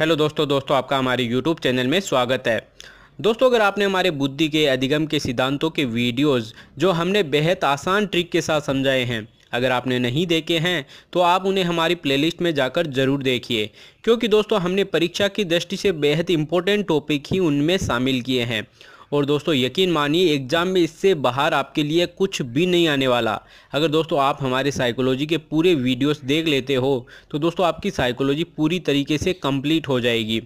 hello दोस्तों दोस्तों आपका हमारे यूट्यूब चैनल में स्वागत है दोस्तों अगर आपने हमारे बुद्धि के अधिगम के सिद्धांतों के वीडियोस जो हमने बेहद आसान ट्रिक के साथ समझाए हैं अगर आपने नहीं देखे हैं तो आप उन्हें हमारी प्लेलिस्ट में जाकर ज़रूर देखिए क्योंकि दोस्तों हमने परीक्षा की दृष्टि से बेहद इंपॉर्टेंट टॉपिक ही उनमें शामिल किए हैं और दोस्तों यकीन मानिए एग्ज़ाम में इससे बाहर आपके लिए कुछ भी नहीं आने वाला अगर दोस्तों आप हमारे साइकोलॉजी के पूरे वीडियोस देख लेते हो तो दोस्तों आपकी साइकोलॉजी पूरी तरीके से कंप्लीट हो जाएगी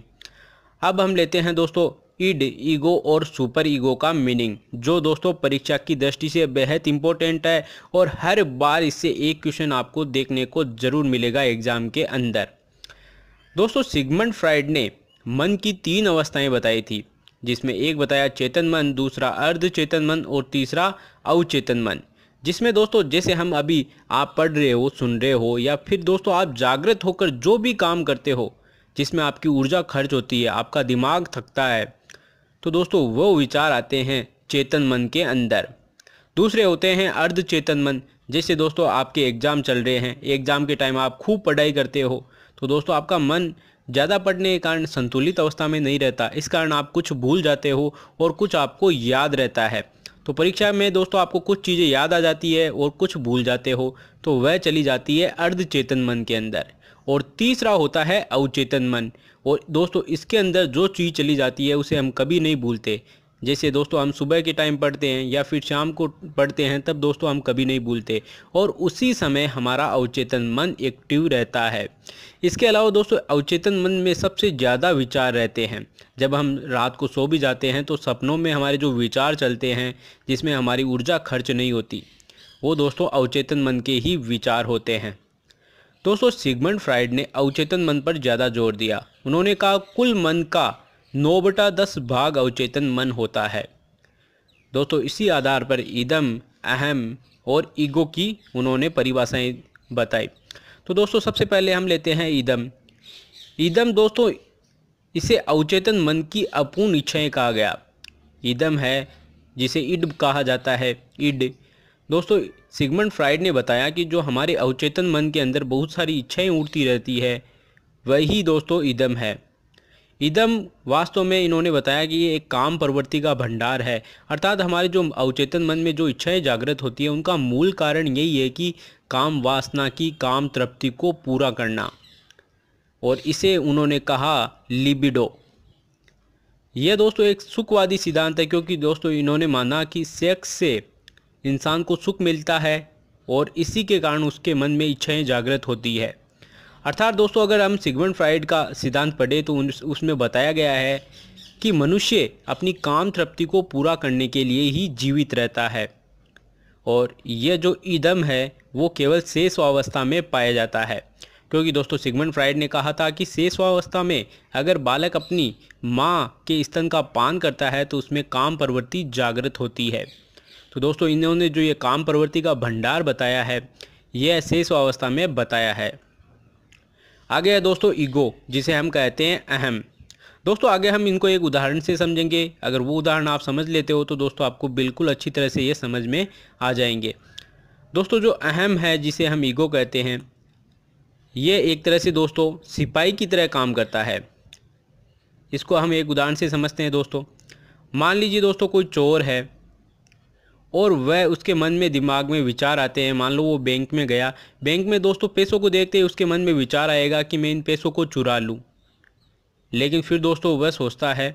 अब हम लेते हैं दोस्तों इड ईगो और सुपर ईगो का मीनिंग जो दोस्तों परीक्षा की दृष्टि से बेहद इंपॉर्टेंट है और हर बार इससे एक क्वेश्चन आपको देखने को ज़रूर मिलेगा एग्ज़ाम के अंदर दोस्तों सिगमंड फ्राइड ने मन की तीन अवस्थाएं बताई थी जिसमें एक बताया चेतन मन दूसरा अर्ध चेतन मन और तीसरा अवचेतन मन जिसमें दोस्तों जैसे हम अभी आप पढ़ रहे हो सुन रहे हो या फिर दोस्तों आप जागृत होकर जो भी काम करते हो जिसमें आपकी ऊर्जा खर्च होती है आपका दिमाग थकता है तो दोस्तों वो विचार आते हैं चेतन मन के अंदर दूसरे होते हैं अर्ध चेतन मन जैसे दोस्तों आपके एग्ज़ाम चल रहे हैं एग्ज़ाम के टाइम आप खूब पढ़ाई करते हो तो दोस्तों आपका मन ज़्यादा पढ़ने के कारण संतुलित अवस्था में नहीं रहता इस कारण आप कुछ भूल जाते हो और कुछ आपको याद रहता है तो परीक्षा में दोस्तों आपको कुछ चीज़ें याद आ जाती है और कुछ भूल जाते हो तो वह चली जाती है अर्धचेतन मन के अंदर और तीसरा होता है अवचेतन मन और दोस्तों इसके अंदर जो चीज़ चली जाती है उसे हम कभी नहीं भूलते जैसे दोस्तों हम सुबह के टाइम पढ़ते हैं या फिर शाम को पढ़ते हैं तब दोस्तों हम कभी नहीं भूलते और उसी समय हमारा अवचेतन मन एक्टिव रहता है इसके अलावा दोस्तों अवचेतन मन में सबसे ज़्यादा विचार रहते हैं जब हम रात को सो भी जाते हैं तो सपनों में हमारे जो विचार चलते हैं जिसमें हमारी ऊर्जा खर्च नहीं होती वो दोस्तों अवचेतन मन के ही विचार होते हैं दोस्तों सिगमंड फ्राइड ने अवचेतन मन पर ज़्यादा जोर दिया उन्होंने कहा कुल मन का नौ बटा दस भाग अवचेतन मन होता है दोस्तों इसी आधार पर ईदम अहम और ईगो की उन्होंने परिभाषाएं बताई तो दोस्तों सबसे पहले हम लेते हैं ईदम ईदम दोस्तों इसे अवचेतन मन की अपूर्ण इच्छाएं कहा गया ईदम है जिसे इड कहा जाता है इड दोस्तों सिगमंड फ्राइड ने बताया कि जो हमारे अवचेतन मन के अंदर बहुत सारी इच्छाएं उठती रहती है वही दोस्तों ईदम है इदम वास्तव में इन्होंने बताया कि ये एक काम प्रवृत्ति का भंडार है अर्थात हमारे जो अवचेतन मन में जो इच्छाएं जागृत होती है उनका मूल कारण यही है कि काम वासना की काम तृप्ति को पूरा करना और इसे उन्होंने कहा लिबिडो यह दोस्तों एक सुखवादी सिद्धांत है क्योंकि दोस्तों इन्होंने माना कि सेक्स से इंसान को सुख मिलता है और इसी के कारण उसके मन में इच्छाएं जागृत होती है अर्थात दोस्तों अगर हम सिगमंड फ्राइड का सिद्धांत पढ़े तो उसमें बताया गया है कि मनुष्य अपनी काम तृप्ति को पूरा करने के लिए ही जीवित रहता है और यह जो ईदम है वो केवल शेषवावस्था में पाया जाता है क्योंकि दोस्तों सिगमंड फ्राइड ने कहा था कि शेषवावस्था में अगर बालक अपनी माँ के स्तन का पान करता है तो उसमें काम प्रवृत्ति जागृत होती है तो दोस्तों इन्होंने जो ये काम प्रवृत्ति का भंडार बताया है यह शेषवावस्था में बताया है आगे है दोस्तों ईगो जिसे हम कहते हैं अहम दोस्तों आगे हम इनको एक उदाहरण से समझेंगे अगर वो उदाहरण आप समझ लेते हो तो दोस्तों आपको बिल्कुल अच्छी तरह से ये समझ में आ जाएंगे दोस्तों जो अहम है जिसे हम ईगो कहते हैं ये एक तरह से दोस्तों सिपाही की तरह काम करता है इसको हम एक उदाहरण से समझते हैं दोस्तों मान लीजिए दोस्तों कोई चोर है और वह उसके मन में दिमाग में विचार आते हैं मान लो वो बैंक में गया बैंक में दोस्तों पैसों को देखते ही उसके मन में विचार आएगा कि मैं इन पैसों को चुरा लूँ लेकिन फिर दोस्तों वह सोचता है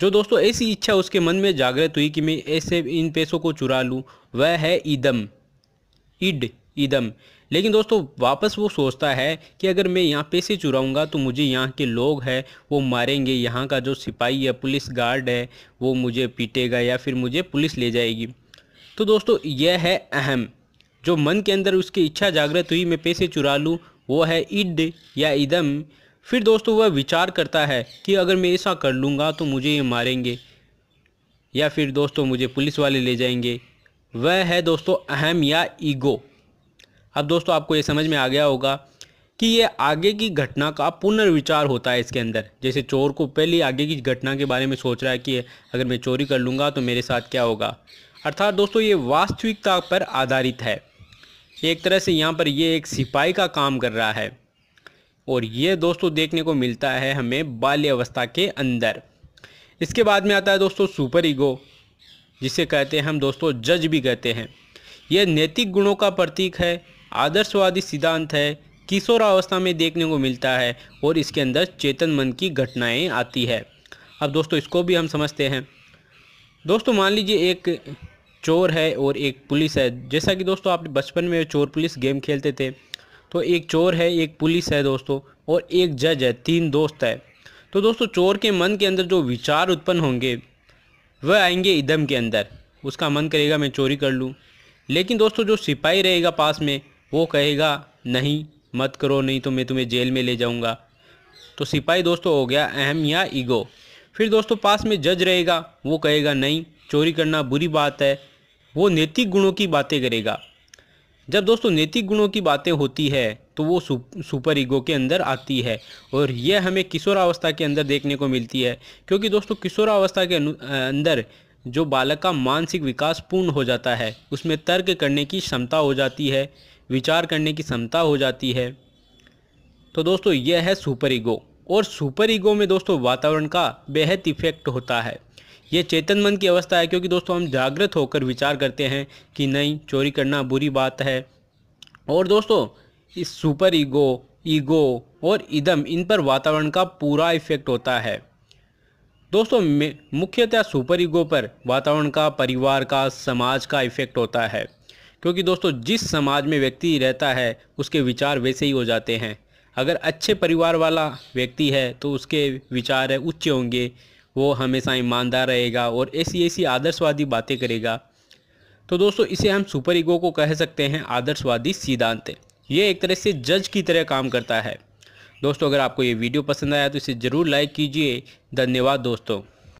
जो दोस्तों ऐसी इच्छा उसके मन में जागृत हुई कि मैं ऐसे इन पैसों को चुरा लूँ वह है ईदम इड ईदम लेकिन दोस्तों वापस वो सोचता है कि अगर मैं यहाँ पैसे चुराऊँगा तो मुझे यहाँ के लोग हैं वो मारेंगे यहाँ का जो सिपाही है पुलिस गार्ड है वो मुझे पीटेगा या फिर मुझे पुलिस ले जाएगी तो दोस्तों यह है अहम जो मन के अंदर उसकी इच्छा जागृत हुई मैं पैसे चुरा लूँ वो है इड या इदम फिर दोस्तों वह विचार करता है कि अगर मैं ऐसा कर लूँगा तो मुझे ये मारेंगे या फिर दोस्तों मुझे पुलिस वाले ले जाएंगे वह है दोस्तों अहम या ईगो अब दोस्तों आपको ये समझ में आ गया होगा कि ये आगे की घटना का पुनर्विचार होता है इसके अंदर जैसे चोर को पहले आगे की घटना के बारे में सोच रहा है कि अगर मैं चोरी कर लूँगा तो मेरे साथ क्या होगा अर्थात दोस्तों ये वास्तविकता पर आधारित है एक तरह से यहाँ पर ये एक सिपाही का काम कर रहा है और ये दोस्तों देखने को मिलता है हमें बाल्यावस्था के अंदर इसके बाद में आता है दोस्तों सुपर ईगो जिसे कहते हैं हम दोस्तों जज भी कहते हैं यह नैतिक गुणों का प्रतीक है आदर्शवादी सिद्धांत है किशोरावस्था में देखने को मिलता है और इसके अंदर चेतन मन की घटनाएं आती है अब दोस्तों इसको भी हम समझते हैं दोस्तों मान लीजिए एक चोर है और एक पुलिस है जैसा कि दोस्तों आपने बचपन में चोर पुलिस गेम खेलते थे तो एक चोर है एक पुलिस है दोस्तों और एक जज है तीन दोस्त है तो दोस्तों चोर के मन के अंदर जो विचार उत्पन्न होंगे वह आएंगे इदम के अंदर उसका मन करेगा मैं चोरी कर लूँ लेकिन दोस्तों जो सिपाही रहेगा पास में वो कहेगा नहीं मत करो नहीं तो मैं तुम्हें जेल में ले जाऊँगा तो सिपाही दोस्तों हो गया अहम या ईगो फिर दोस्तों पास में जज रहेगा वो कहेगा नहीं चोरी करना बुरी बात है वो नैतिक गुणों की बातें करेगा जब दोस्तों नैतिक गुणों की बातें होती है तो वो सुपर ईगो के अंदर आती है और यह हमें किशोरावस्था के अंदर देखने को मिलती है क्योंकि दोस्तों किशोरावस्था के अंदर जो बालक का मानसिक विकास पूर्ण हो जाता है उसमें तर्क करने की क्षमता हो जाती है विचार करने की क्षमता हो जाती है तो दोस्तों यह है सुपर ईगो और सुपर ईगो में दोस्तों वातावरण का बेहद इफेक्ट होता है ये चेतन मन की अवस्था है क्योंकि दोस्तों हम जागृत होकर विचार करते हैं कि नहीं चोरी करना बुरी बात है और दोस्तों इस सुपर ईगो ईगो और इदम इन पर वातावरण का पूरा इफेक्ट होता है दोस्तों मुख्यतः सुपर ईगो पर वातावरण का परिवार का समाज का इफेक्ट होता है क्योंकि दोस्तों जिस समाज में व्यक्ति रहता है उसके विचार वैसे ही हो जाते हैं अगर अच्छे परिवार वाला व्यक्ति है तो उसके विचार है उच्च होंगे वो हमेशा ईमानदार रहेगा और ऐसी ऐसी आदर्शवादी बातें करेगा तो दोस्तों इसे हम सुपर ईगो को कह सकते हैं आदर्शवादी सिद्धांत ये एक तरह से जज की तरह काम करता है दोस्तों अगर आपको ये वीडियो पसंद आया तो इसे ज़रूर लाइक कीजिए धन्यवाद दोस्तों